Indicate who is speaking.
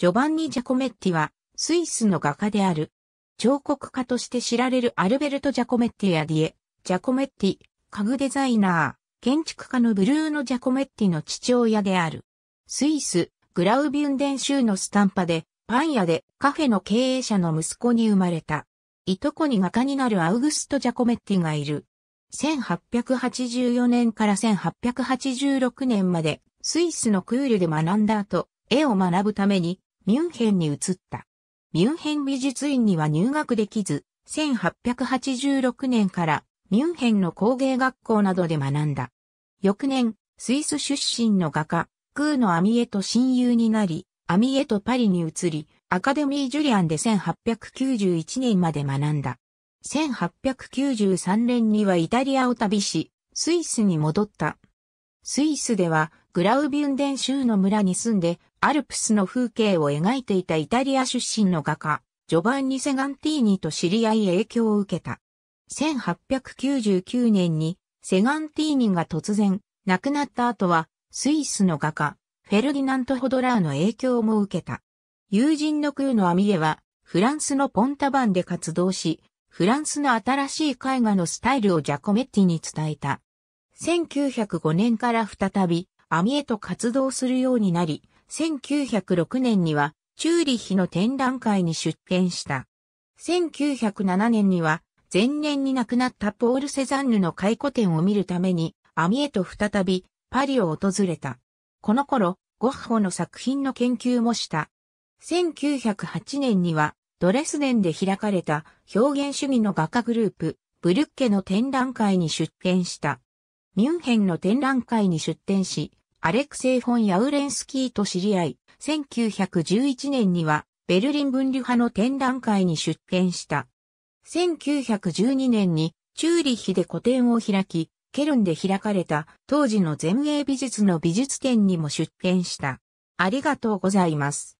Speaker 1: ジョバンニ・ジャコメッティは、スイスの画家である。彫刻家として知られるアルベルト・ジャコメッティやディエ、ジャコメッティ、家具デザイナー、建築家のブルーノ・ジャコメッティの父親である。スイス、グラウビュンデン州のスタンパで、パン屋でカフェの経営者の息子に生まれた。いとこに画家になるアウグスト・ジャコメッティがいる。1884年から1886年まで、スイスのクールで学んだ後、絵を学ぶためにミュンヘンに移った。ミュンヘン美術院には入学できず、1886年からミュンヘンの工芸学校などで学んだ。翌年、スイス出身の画家、クーのアミエと親友になり、アミエとパリに移り、アカデミー・ジュリアンで1891年まで学んだ。1893年にはイタリアを旅し、スイスに戻った。スイスではグラウビュンデン州の村に住んでアルプスの風景を描いていたイタリア出身の画家、ジョバンニ・セガンティーニと知り合い影響を受けた。1899年にセガンティーニが突然亡くなった後はスイスの画家、フェルディナント・ホドラーの影響も受けた。友人のクーのアミエはフランスのポンタバンで活動し、フランスの新しい絵画のスタイルをジャコメッティに伝えた。1905年から再び、アミへと活動するようになり、1906年には、チューリヒの展覧会に出展した。1907年には、前年に亡くなったポール・セザンヌの回顧展を見るために、アミへと再び、パリを訪れた。この頃、ゴッホの作品の研究もした。1908年には、ドレスデンで開かれた表現主義の画家グループ、ブルッケの展覧会に出展した。ミュンヘンの展覧会に出展し、アレクセイ・フォン・ヤウレンスキーと知り合い、1911年にはベルリン分離派の展覧会に出展した。1912年にチューリッヒで個展を開き、ケルンで開かれた当時の前衛美術の美術展にも出展した。ありがとうございます。